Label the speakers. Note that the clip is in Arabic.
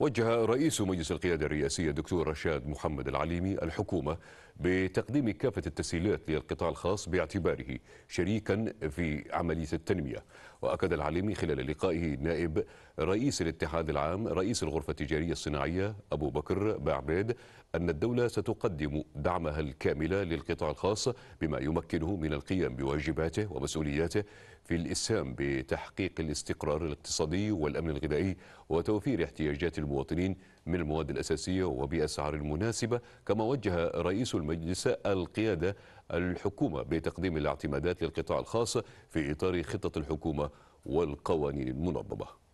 Speaker 1: وجه رئيس مجلس القيادة الرئاسية الدكتور رشاد محمد العليمي الحكومة بتقديم كافة التسهيلات للقطاع الخاص باعتباره شريكا في عملية التنمية وأكد العليمي خلال لقائه نائب رئيس الاتحاد العام رئيس الغرفة التجارية الصناعية أبو بكر بعبيد أن الدولة ستقدم دعمها الكامل للقطاع الخاص بما يمكنه من القيام بواجباته ومسؤولياته في الإسهام بتحقيق الاستقرار الاقتصادي والأمن الغذائي وتوفير احتياجات المواطنين من المواد الأساسية وبأسعار مناسبة كما وجه رئيس الم... مجلس القيادة الحكومة بتقديم الاعتمادات للقطاع الخاص في إطار خطة الحكومة والقوانين المنظمة